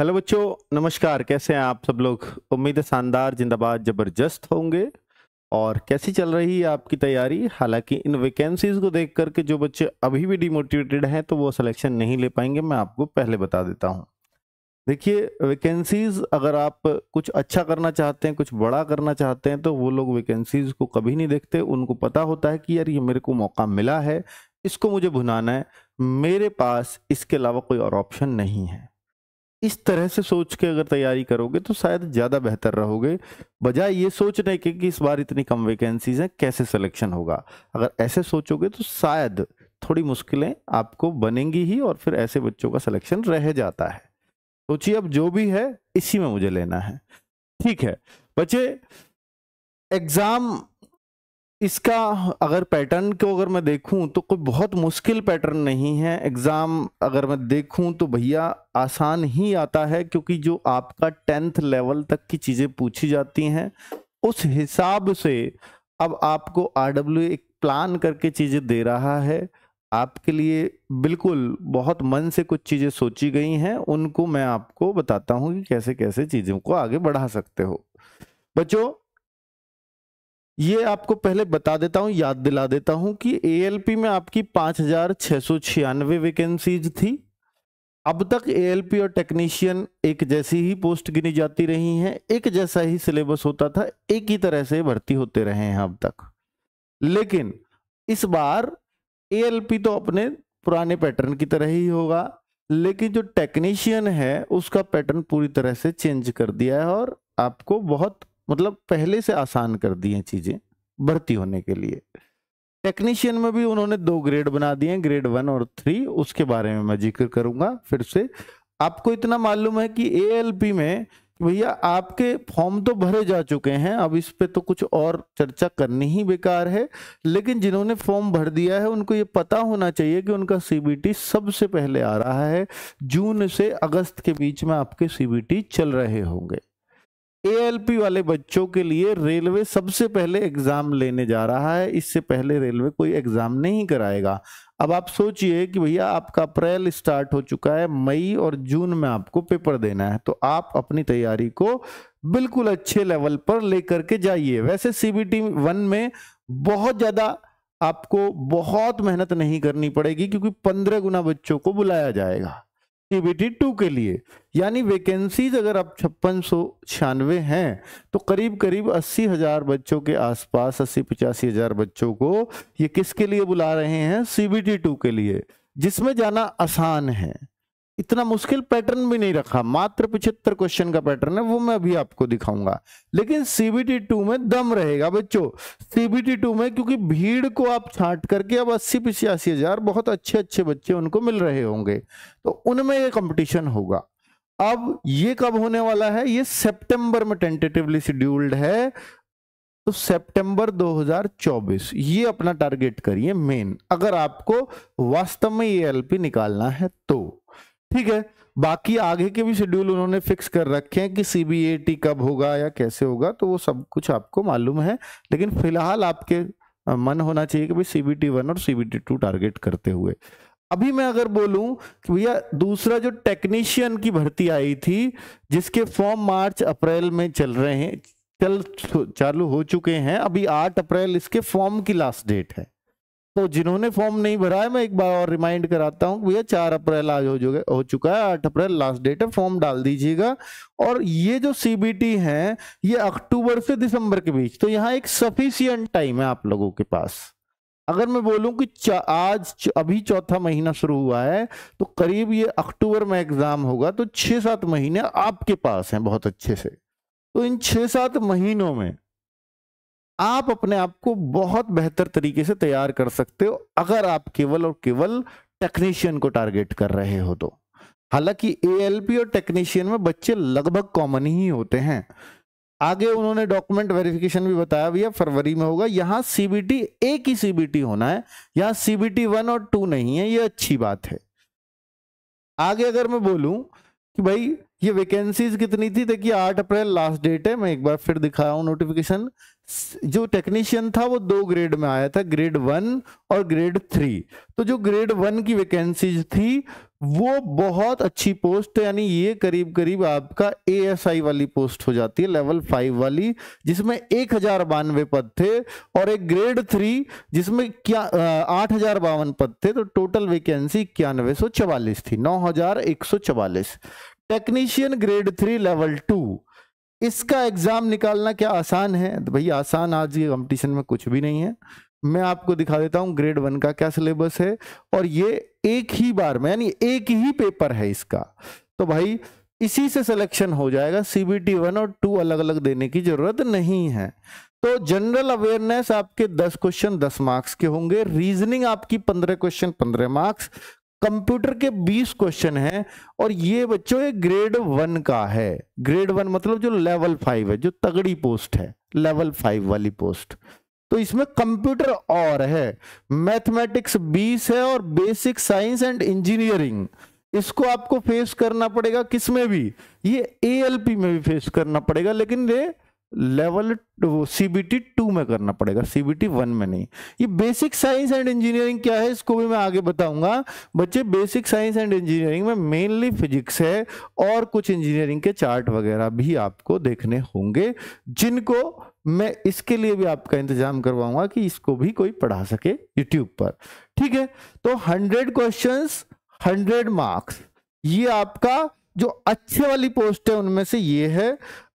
hello बच्चों नमस्कार कैसे हैं आप सब लोग उम्मीद है शानदार जिंदाबाद ज़बरदस्त होंगे और कैसी चल रही है आपकी तैयारी हालांकि इन वैकेंसीज़ को देख करके जो बच्चे अभी भी डिमोटिवेटेड हैं तो वो सिलेक्शन नहीं ले पाएंगे मैं आपको पहले बता देता हूं देखिए वैकेंसीज़ अगर आप कुछ अच्छा करना चाहते हैं कुछ बड़ा करना चाहते हैं तो वो लोग वैकेंसीज़ को कभी नहीं देखते उनको पता होता है कि यार ये मेरे को मौका मिला है इसको मुझे भुनाना है मेरे पास इसके अलावा कोई और ऑप्शन नहीं है इस तरह से सोच के अगर तैयारी करोगे तो शायद ज़्यादा बेहतर रहोगे बजाय ये सोचने के कि इस बार इतनी कम वैकेंसीज हैं कैसे सिलेक्शन होगा अगर ऐसे सोचोगे तो शायद थोड़ी मुश्किलें आपको बनेंगी ही और फिर ऐसे बच्चों का सिलेक्शन रह जाता है सोचिए अब जो भी है इसी में मुझे लेना है ठीक है बच्चे एग्ज़ाम इसका अगर पैटर्न को अगर मैं देखूं तो कोई बहुत मुश्किल पैटर्न नहीं है एग्ज़ाम अगर मैं देखूं तो भैया आसान ही आता है क्योंकि जो आपका टेंथ लेवल तक की चीज़ें पूछी जाती हैं उस हिसाब से अब आपको आर डब्ल्यू एक प्लान करके चीज़ें दे रहा है आपके लिए बिल्कुल बहुत मन से कुछ चीज़ें सोची गई हैं उनको मैं आपको बताता हूँ कि कैसे कैसे चीज़ों को आगे बढ़ा सकते हो बच्चों ये आपको पहले बता देता हूँ याद दिला देता हूँ कि ए में आपकी पाँच हजार छः सौ छियानवे वैकेंसीज थी अब तक ए और टेक्नीशियन एक जैसी ही पोस्ट गिनी जाती रही हैं एक जैसा ही सिलेबस होता था एक ही तरह से भर्ती होते रहे हैं अब तक लेकिन इस बार ए तो अपने पुराने पैटर्न की तरह ही होगा लेकिन जो टेक्नीशियन है उसका पैटर्न पूरी तरह से चेंज कर दिया है और आपको बहुत मतलब पहले से आसान कर दी हैं चीज़ें भर्ती होने के लिए टेक्नीशियन में भी उन्होंने दो ग्रेड बना दिए हैं ग्रेड वन और थ्री उसके बारे में मैं जिक्र करूंगा फिर से आपको इतना मालूम है कि ए में भैया आपके फॉर्म तो भरे जा चुके हैं अब इस पे तो कुछ और चर्चा करनी ही बेकार है लेकिन जिन्होंने फॉर्म भर दिया है उनको ये पता होना चाहिए कि उनका सीबीटी सबसे पहले आ रहा है जून से अगस्त के बीच में आपके सीबीटी चल रहे होंगे एएलपी वाले बच्चों के लिए रेलवे सबसे पहले एग्जाम लेने जा रहा है इससे पहले रेलवे कोई एग्जाम नहीं कराएगा अब आप सोचिए कि भैया आपका अप्रैल स्टार्ट हो चुका है मई और जून में आपको पेपर देना है तो आप अपनी तैयारी को बिल्कुल अच्छे लेवल पर लेकर के जाइए वैसे सीबीटी वन में बहुत ज्यादा आपको बहुत मेहनत नहीं करनी पड़ेगी क्योंकि पंद्रह गुना बच्चों को बुलाया जाएगा एक्टिविटी टू के लिए यानी वैकेंसीज अगर आप छप्पन सौ छियानवे हैं तो करीब करीब अस्सी हज़ार बच्चों के आसपास अस्सी पचासी हज़ार बच्चों को ये किसके लिए बुला रहे हैं सी बी टी टू के लिए जिसमें जाना आसान है इतना मुश्किल पैटर्न भी नहीं रखा मात्र पिछहत्तर क्वेश्चन का पैटर्न है वो मैं अभी आपको दिखाऊंगा लेकिन सीबीटी टू में दम रहेगा बच्चों सीबीटी टू में क्योंकि भीड़ को आप छांट करके अब अस्सी पिछयासी हजार बहुत अच्छे अच्छे बच्चे उनको मिल रहे होंगे तो उनमें ये कंपटीशन होगा अब ये कब होने वाला है ये सेप्टेम्बर में टेंटेटिवली शेड्यूल्ड है तो सितंबर 2024 ये अपना टारगेट करिए मेन अगर आपको वास्तव में ये एलपी निकालना है तो ठीक है बाकी आगे के भी शेड्यूल उन्होंने फिक्स कर रखे हैं कि सी कब होगा या कैसे होगा तो वो सब कुछ आपको मालूम है लेकिन फिलहाल आपके मन होना चाहिए कि भाई सी बी टी वन और C B T two target करते हुए अभी मैं अगर बोलूं कि भैया दूसरा जो टेक्नीशियन की भर्ती आई थी जिसके फॉर्म मार्च अप्रैल में चल रहे हैं चल चालू हो चुके हैं अभी आठ अप्रैल इसके फॉर्म की लास्ट डेट है तो जिन्होंने फॉर्म नहीं भरा है मैं एक बार और रिमाइंड कराता हूँ भैया चार अप्रैल आज हो चुका हो चुका है आठ अप्रैल लास्ट डेट है फॉर्म डाल दीजिएगा और ये जो सीबीटी है ये अक्टूबर से दिसंबर के बीच तो यहाँ एक सफिशियंट टाइम है आप लोगों के पास अगर मैं बोलूं कि आज अभी चौथा महीना शुरू हुआ है तो करीब ये अक्टूबर में एग्जाम होगा तो छह सात महीने आपके पास हैं बहुत अच्छे से तो इन छह सात महीनों में आप अपने आप को बहुत बेहतर तरीके से तैयार कर सकते हो अगर आप केवल और केवल टेक्नीशियन को टारगेट कर रहे हो तो हालांकि एएलपी और टेक्नीशियन में बच्चे लगभग कॉमन ही होते हैं आगे उन्होंने डॉक्यूमेंट वेरिफिकेशन भी बताया भैया फरवरी में होगा यहाँ सीबीटी एक ही सीबीटी होना है यहाँ सीबीटी वन और टू नहीं है ये अच्छी बात है आगे अगर मैं बोलूं कि भाई ये वैकेंसीज कितनी थी देखिए आठ अप्रैल लास्ट डेट है मैं एक बार फिर दिखा हूँ नोटिफिकेशन जो टेक्नीशियन था वो दो ग्रेड में आया था ग्रेड वन और ग्रेड थ्री तो जो ग्रेड वन की वैकेंसीज थी वो बहुत अच्छी पोस्ट है यानी ये करीब करीब आपका एएसआई वाली पोस्ट हो जाती है लेवल फाइव वाली जिसमें एक हजार बानवे पद थे और एक ग्रेड थ्री जिसमें क्या आठ हजार बावन पद थे तो टोटल वैकेंसी इक्यानवे सौ चवालीस थी नौ हजार एक सौ चवालीस technician grade three level two इसका एग्जाम निकालना क्या आसान है तो भाई आसान आज ये कंपटीशन में कुछ भी नहीं है मैं आपको दिखा देता हूं ग्रेड वन का क्या सिलेबस है और ये एक ही बार में यानी एक ही पेपर है इसका तो भाई इसी से सिलेक्शन हो जाएगा सीबीटी वन और टू अलग अलग देने की जरूरत नहीं है तो जनरल अवेयरनेस आपके 10 क्वेश्चन 10 मार्क्स के होंगे रीजनिंग आपकी 15 क्वेश्चन 15 मार्क्स कंप्यूटर के 20 क्वेश्चन हैं और ये बच्चों ये ग्रेड वन का है ग्रेड वन मतलब जो लेवल फाइव है जो तगड़ी पोस्ट है लेवल फाइव वाली पोस्ट तो इसमें कंप्यूटर और है मैथमेटिक्स 20 है और बेसिक साइंस एंड इंजीनियरिंग इसको आपको फेस करना पड़ेगा किसमें भी ये एएलपी में भी फेस करना पड़ेगा लेकिन ये लेवल सीबीटी टू में करना पड़ेगा सीबीटी वन में नहीं ये बेसिक साइंस एंड इंजीनियरिंग क्या है इसको भी मैं आगे बताऊंगा बच्चे बेसिक साइंस एंड इंजीनियरिंग में मेनली फिजिक्स है और कुछ इंजीनियरिंग के चार्ट वगैरह भी आपको देखने होंगे जिनको मैं इसके लिए भी आपका इंतजाम करवाऊंगा कि इसको भी कोई पढ़ा सके यूट्यूब पर ठीक है तो हंड्रेड क्वेश्चन हंड्रेड मार्क्स ये आपका जो अच्छे वाली पोस्ट है उनमें से ये है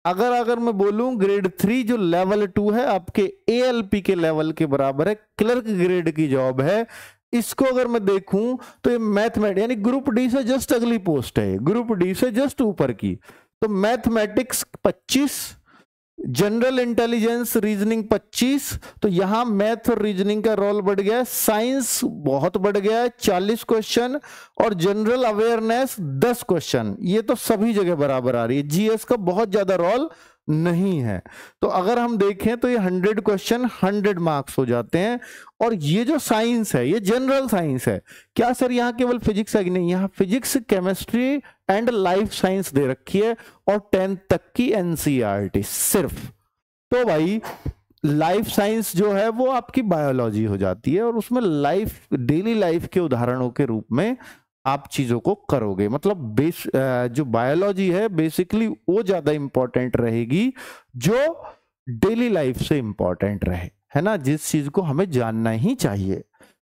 अगर अगर मैं बोलूं ग्रेड थ्री जो लेवल टू है आपके एएलपी के लेवल के बराबर है क्लर्क ग्रेड की जॉब है इसको अगर मैं देखूं तो ये मैथमेटिक यानी ग्रुप डी से जस्ट अगली पोस्ट है ग्रुप डी से जस्ट ऊपर की तो मैथमेटिक्स जनरल इंटेलिजेंस रीजनिंग 25 तो यहां मैथ और रीजनिंग का रोल बढ़ गया साइंस बहुत बढ़ गया है 40 क्वेश्चन और जनरल अवेयरनेस 10 क्वेश्चन ये तो सभी जगह बराबर आ रही है जीएस का बहुत ज्यादा रोल नहीं है तो अगर हम देखें तो ये हंड्रेड क्वेश्चन हंड्रेड मार्क्स हो जाते हैं और ये जो साइंस है ये जनरल साइंस है क्या सर यहाँ केवल फिजिक्स है कि नहीं यहाँ physics chemistry and life science दे रखी है और टेंथ तक की एनसीईआरटी e सिर्फ तो भाई लाइफ साइंस जो है वो आपकी बायोलॉजी हो जाती है और उसमें लाइफ डेली लाइफ के उदाहरणों के रूप में आप चीज़ों को करोगे मतलब बेस जो बायोलॉजी है बेसिकली वो ज़्यादा इंपॉर्टेंट रहेगी जो डेली लाइफ से इंपॉर्टेंट रहे है ना जिस चीज़ को हमें जानना ही चाहिए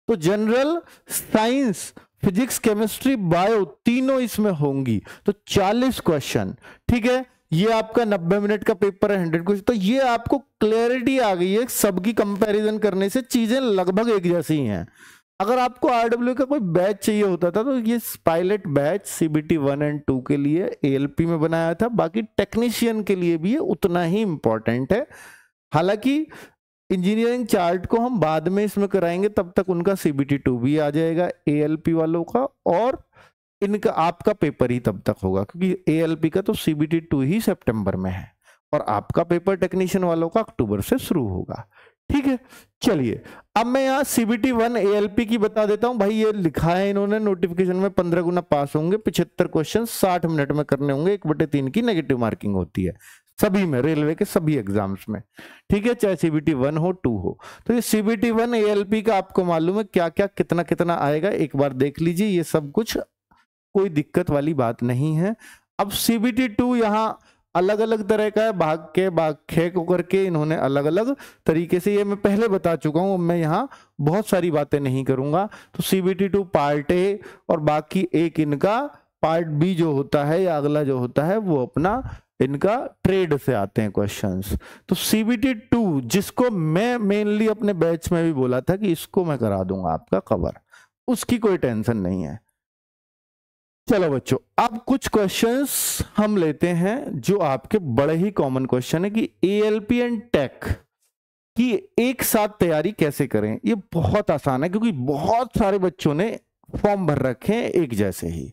तो general science physics chemistry bio तीनों इसमें होंगी तो 40 क्वेश्चन ठीक है ये आपका 90 मिनट का पेपर है हंड्रेड क्वेश्चन तो ये आपको क्लैरिटी आ गई है सबकी कंपैरिजन करने से चीजें लगभग एक जैसी हैं अगर आपको आरडब्ल्यू का कोई बैच चाहिए होता था तो ये pilot batch CBT one and two के लिए पी में बनाया था बाकी टेक्नीशियन के लिए भी ये उतना ही इम्पोर्टेंट है हालांकि इंजीनियरिंग चार्ट को हम बाद में इसमें कराएंगे तब तक उनका सीबीटी टू भी आ जाएगा पी वालों का और इनका आपका पेपर ही तब तक होगा क्योंकि पी का तो सीबीटी टू ही सेप्टेम्बर में है और आपका पेपर टेक्नीशियन वालों का अक्टूबर से शुरू होगा ठीक है चलिए अब मैं यहाँ सीबीटी वन एएलपी की बता देता हूँ भाई ये लिखा है इन्होंने नोटिफिकेशन में पंद्रह गुना पास होंगे पिछहत्तर क्वेश्चन साठ मिनट में करने होंगे एक बटे तीन की नेगेटिव मार्किंग होती है सभी में रेलवे के सभी एग्जाम्स में ठीक है चाहे सीबीटी वन हो टू हो तो ये सीबीटी वन एएलपी का आपको मालूम है क्या क्या कितना कितना आएगा एक बार देख लीजिए ये सब कुछ कोई दिक्कत वाली बात नहीं है अब सीबीटी टू यहाँ अलग अलग तरह का है भाग के भाग खे को करके इन्होंने अलग अलग तरीके से ये मैं पहले बता चुका हूँ मैं यहाँ बहुत सारी बातें नहीं करूँगा तो C B T two part A और बाकी एक इनका पार्ट बी जो होता है या अगला जो होता है वो अपना इनका ट्रेड से आते हैं क्वेश्चंस तो सी बी टी टू जिसको मैं मेनली अपने बैच में भी बोला था कि इसको मैं करा दूंगा आपका कवर उसकी कोई टेंशन नहीं है चलो बच्चों अब कुछ क्वेश्चंस हम लेते हैं जो आपके बड़े ही कॉमन क्वेश्चन है कि एएलपी एंड टेक की एक साथ तैयारी कैसे करें ये बहुत आसान है क्योंकि बहुत सारे बच्चों ने फॉर्म भर रखे हैं एक जैसे ही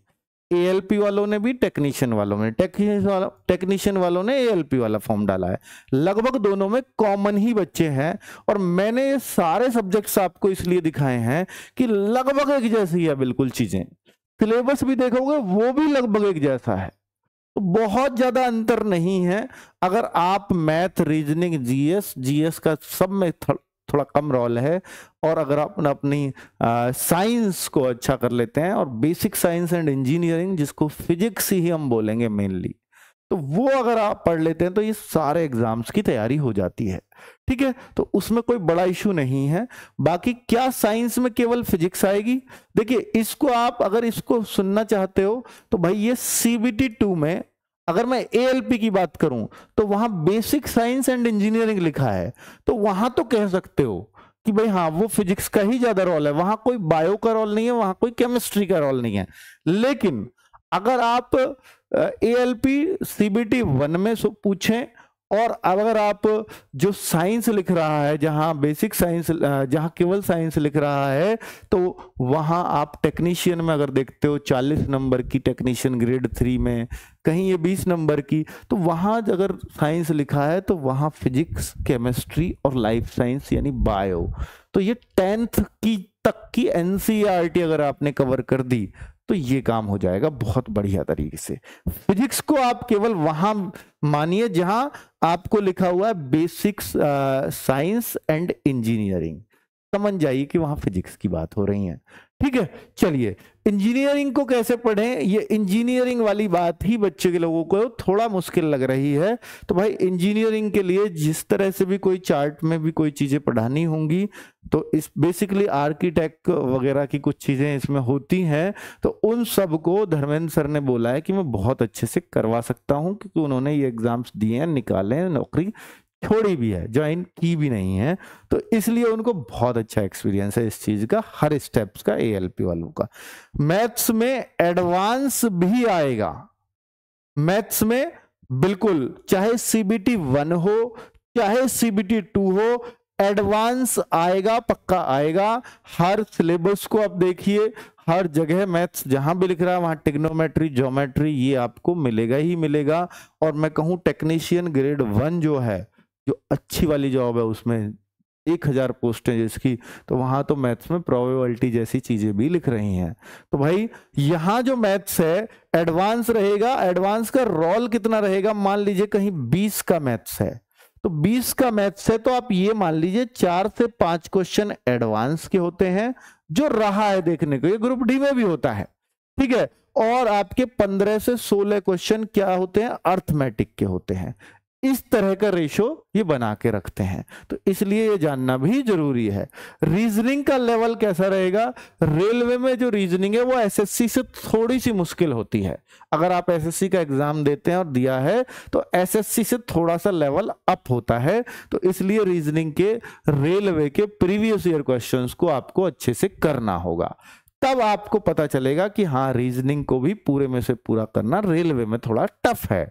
एएलपी वालों ने भी टेक्नीशियन वालों ने टेक्नीशियन वालों टेक्नीशियन वालों ने एएलपी वाला फॉर्म डाला है लगभग दोनों में कॉमन ही बच्चे हैं और मैंने ये सारे सब्जेक्ट्स आपको इसलिए दिखाए हैं कि लगभग एक जैसी है बिल्कुल चीजें सिलेबस भी देखोगे वो भी लगभग एक जैसा है तो बहुत ज्यादा अंतर नहीं है अगर आप मैथ रीजनिंग जीएस जीएस का सब में थो, थोड़ा कम रोल है और अगर आप अपनी साइंस को अच्छा कर लेते हैं और बेसिक साइंस एंड इंजीनियरिंग जिसको फिजिक्स ही हम बोलेंगे मेनली तो वो अगर आप पढ़ लेते हैं तो ये सारे एग्जाम्स की तैयारी हो जाती है ठीक है तो उसमें कोई बड़ा इशू नहीं है बाकी क्या साइंस में केवल फिजिक्स आएगी देखिए इसको आप अगर इसको सुनना चाहते हो तो भाई ये सीबीटी टू में अगर मैं ए की बात करूं तो वहां बेसिक साइंस एंड इंजीनियरिंग लिखा है तो वहां तो कह सकते हो कि भाई हाँ वो फिजिक्स का ही ज्यादा रोल है वहां कोई बायो का रोल नहीं है वहां कोई केमिस्ट्री का रोल नहीं है लेकिन अगर आप A L P C B T one में पूछें और अब अगर आप जो साइंस लिख रहा है जहाँ बेसिक साइंस जहाँ केवल साइंस लिख रहा है तो वहाँ आप टेक्नीशियन में अगर देखते हो 40 नंबर की टेक्नीशियन ग्रेड थ्री में कहीं ये 20 नंबर की तो वहां अगर साइंस लिखा है तो वहाँ फिजिक्स केमिस्ट्री और लाइफ साइंस यानी बायो तो ये टेंथ की तक की एन e अगर आपने कवर कर दी तो ये काम हो जाएगा बहुत बढ़िया तरीके से फिजिक्स को आप केवल वहां मानिए जहां आपको लिखा हुआ है बेसिक्स साइंस एंड इंजीनियरिंग समझ जाइए कि वहां फिजिक्स की बात हो रही है ठीक है चलिए इंजीनियरिंग को कैसे पढ़ें ये इंजीनियरिंग वाली बात ही बच्चे के लोगों को थोड़ा मुश्किल लग रही है तो भाई इंजीनियरिंग के लिए जिस तरह से भी कोई चार्ट में भी कोई चीजें पढ़ानी होंगी तो इस बेसिकली आर्किटेक्ट वगैरह की कुछ चीजें इसमें होती हैं तो उन सब को धर्मेंद्र सर ने बोला है कि मैं बहुत अच्छे से करवा सकता हूँ क्योंकि उन्होंने ये एग्जाम्स दिए हैं निकाले हैं नौकरी थोड़ी भी है ज्वाइन की भी नहीं है तो इसलिए उनको बहुत अच्छा एक्सपीरियंस है इस चीज का हर स्टेप्स का एएलपी वालों का मैथ्स में एडवांस भी आएगा मैथ्स में बिल्कुल चाहे सीबीटी वन हो चाहे सीबीटी टू हो एडवांस आएगा पक्का आएगा हर सिलेबस को आप देखिए हर जगह मैथ्स जहां भी लिख रहा है वहां टिग्नोमेट्री ज्योमेट्री ये आपको मिलेगा ही मिलेगा और मैं कहूं टेक्नीशियन ग्रेड वन जो है जो अच्छी वाली जॉब है उसमें एक हज़ार है जिसकी तो वहां तो मैथ्स में प्रोबेबिलिटी जैसी चीज़ें भी लिख रही हैं तो भाई यहां जो मैथ्स है एडवांस रहेगा एडवांस का रोल कितना रहेगा मान लीजिए कहीं बीस का मैथ्स है तो 20 का मैथ्स है तो आप ये मान लीजिए चार से पांच क्वेश्चन एडवांस के होते हैं जो रहा है देखने को ये ग्रुप डी में भी होता है ठीक है और आपके 15 से 16 क्वेश्चन क्या होते हैं अर्थमेटिक के होते हैं इस तरह का रेशो ये बना के रखते हैं तो इसलिए ये जानना भी जरूरी है रीजनिंग का लेवल कैसा रहेगा रेलवे में जो रीजनिंग है वो एसएससी से थोड़ी सी मुश्किल होती है अगर आप एसएससी का एग्जाम देते हैं और दिया है तो एसएससी से थोड़ा सा लेवल अप होता है तो इसलिए रीजनिंग के रेलवे के प्रीवियस ईयर क्वेश्चन को आपको अच्छे से करना होगा तब आपको पता चलेगा कि हाँ रीजनिंग को भी पूरे में से पूरा करना रेलवे में थोड़ा टफ है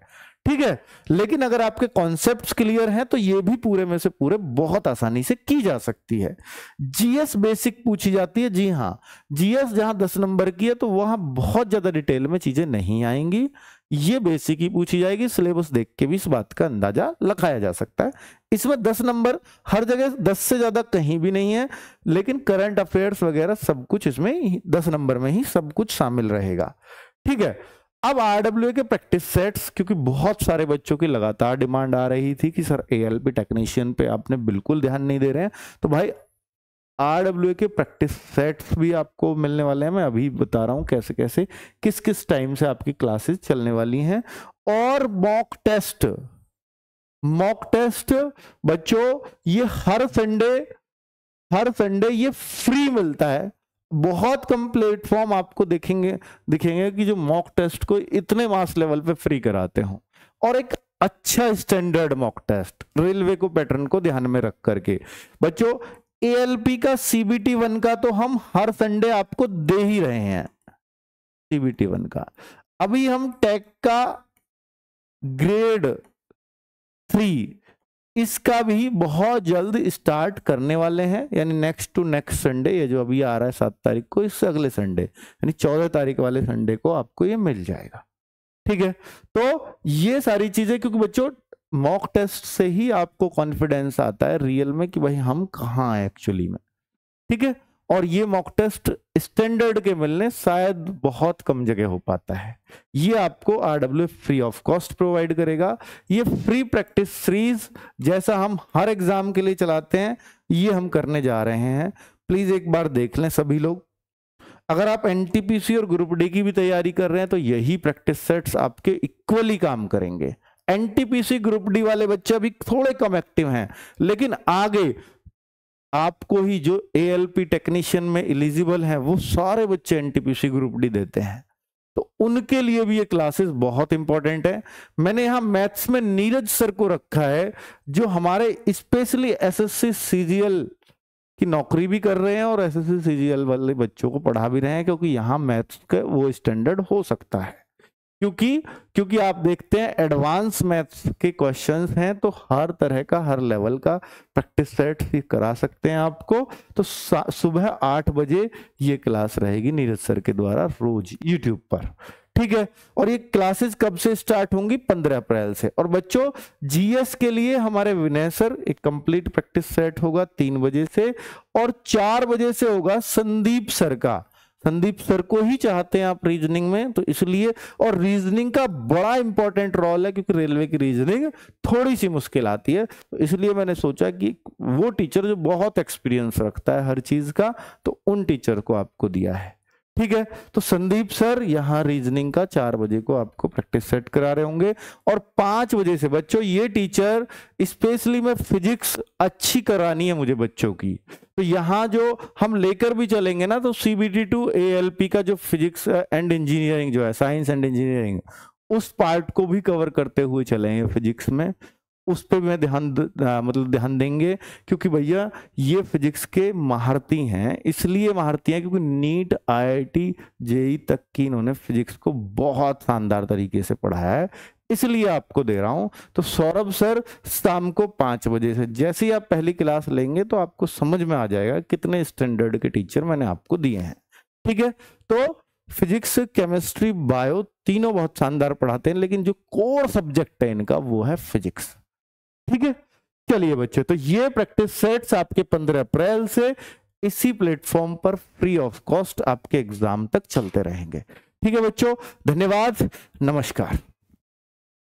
ठीक है लेकिन अगर आपके कॉन्सेप्ट क्लियर हैं तो ये भी पूरे में से पूरे बहुत आसानी से की जा सकती है जीएस बेसिक पूछी जाती है जी हाँ जीएस जहां दस नंबर की है तो वहां बहुत ज्यादा डिटेल में चीजें नहीं आएंगी ये बेसिक ही पूछी जाएगी सिलेबस देख के भी इस बात का अंदाजा लगाया जा सकता है इसमें दस नंबर हर जगह दस से ज्यादा कहीं भी नहीं है लेकिन करंट अफेयर्स वगैरह सब कुछ इसमें दस नंबर में ही सब कुछ शामिल रहेगा ठीक है अब आरडब्ल्यू के प्रैक्टिस सेट्स क्योंकि बहुत सारे बच्चों की लगातार डिमांड आ रही थी कि सर एएलपी टेक्नीशियन पे आपने बिल्कुल ध्यान नहीं दे रहे हैं तो भाई आरडब्ल्यू के प्रैक्टिस सेट्स भी आपको मिलने वाले हैं मैं अभी बता रहा हूँ कैसे कैसे किस किस टाइम से आपकी क्लासेस चलने वाली हैं और मॉक टेस्ट मॉक टेस्ट बच्चों ये हर संडे हर संडे ये फ्री मिलता है बहुत कम प्लेटफॉर्म आपको देखेंगे दिखेंगे कि जो मॉक टेस्ट को इतने मास लेवल पे फ्री कराते हो और एक अच्छा स्टैंडर्ड मॉक टेस्ट रेलवे को पैटर्न को ध्यान में रख करके बच्चों एएलपी का सीबीटी वन का तो हम हर संडे आपको दे ही रहे हैं सीबीटी वन का अभी हम टेक का ग्रेड थ्री इसका भी बहुत जल्द स्टार्ट करने वाले हैं यानी नेक्स्ट टू नेक्स्ट संडे ये जो अभी आ रहा है सात तारीख को इससे अगले संडे यानी चौदह तारीख वाले संडे को आपको ये मिल जाएगा ठीक है तो ये सारी चीजें क्योंकि बच्चों मॉक टेस्ट से ही आपको कॉन्फिडेंस आता है रियल में कि भाई हम कहाँ हैं एक्चुअली में ठीक है और ये मॉक टेस्ट स्टैंडर्ड के मिलने शायद बहुत कम जगह हो पाता है ये आपको आर फ्री ऑफ कॉस्ट प्रोवाइड करेगा ये फ्री प्रैक्टिस सीरीज जैसा हम हर एग्जाम के लिए चलाते हैं ये हम करने जा रहे हैं प्लीज एक बार देख लें सभी लोग अगर आप एन और ग्रुप डी की भी तैयारी कर रहे हैं तो यही प्रैक्टिस सेट्स आपके इक्वली काम करेंगे एन ग्रुप डी वाले बच्चे अभी थोड़े कम एक्टिव हैं लेकिन आगे आपको ही जो एएलपी टेक्नीशियन में एलिजिबल हैं वो सारे बच्चे एनटीपीसी ग्रुप डी देते हैं तो उनके लिए भी ये क्लासेस बहुत इंपॉर्टेंट है मैंने यहाँ मैथ्स में नीरज सर को रखा है जो हमारे स्पेशली एसएससी सीजीएल की नौकरी भी कर रहे हैं और एसएससी सीजीएल वाले बच्चों को पढ़ा भी रहे हैं क्योंकि यहाँ मैथ्स का वो स्टैंडर्ड हो सकता है क्योंकि क्योंकि आप देखते हैं एडवांस मैथ्स के क्वेश्चन हैं तो हर तरह का हर लेवल का प्रैक्टिस सेट भी करा सकते हैं आपको तो सुबह आठ बजे ये क्लास रहेगी नीरज सर के द्वारा रोज यूट्यूब पर ठीक है और ये क्लासेस कब से स्टार्ट होंगी पंद्रह अप्रैल से और बच्चों जीएस के लिए हमारे विनय सर एक कंप्लीट प्रैक्टिस सेट होगा तीन बजे से और चार बजे से होगा संदीप सर का संदीप सर को ही चाहते हैं आप रीजनिंग में तो इसलिए और रीजनिंग का बड़ा इंपॉर्टेंट रोल है क्योंकि रेलवे की रीजनिंग थोड़ी सी मुश्किल आती है तो इसलिए मैंने सोचा कि वो टीचर जो बहुत एक्सपीरियंस रखता है हर चीज का तो उन टीचर को आपको दिया है ठीक है तो संदीप सर यहाँ रीजनिंग का चार बजे को आपको प्रैक्टिस सेट करा रहे होंगे और पांच बजे से बच्चों ये टीचर स्पेशली मैं फिजिक्स अच्छी करानी है मुझे बच्चों की तो यहाँ जो हम लेकर भी चलेंगे ना तो सीबीटी टू एएलपी का जो फिजिक्स एंड इंजीनियरिंग जो है साइंस एंड इंजीनियरिंग उस पार्ट को भी कवर करते हुए चलेंगे फिजिक्स में उस पर मैं ध्यान मतलब ध्यान देंगे क्योंकि भैया ये फिजिक्स के महारती हैं इसलिए महारती हैं क्योंकि नीट आईआईटी जेई तक की इन्होंने फिजिक्स को बहुत शानदार तरीके से पढ़ाया है इसलिए आपको दे रहा हूं तो सौरभ सर शाम को पाँच बजे से जैसे ही आप पहली क्लास लेंगे तो आपको समझ में आ जाएगा कितने स्टैंडर्ड के टीचर मैंने आपको दिए हैं ठीक है तो फिजिक्स केमिस्ट्री बायो तीनों बहुत शानदार पढ़ाते हैं लेकिन जो कोर सब्जेक्ट है इनका वो है फिजिक्स ठीक है चलिए बच्चों तो ये प्रैक्टिस सेट्स आपके 15 अप्रैल से इसी प्लेटफॉर्म पर फ्री ऑफ कॉस्ट आपके एग्जाम तक चलते रहेंगे ठीक है बच्चों धन्यवाद नमस्कार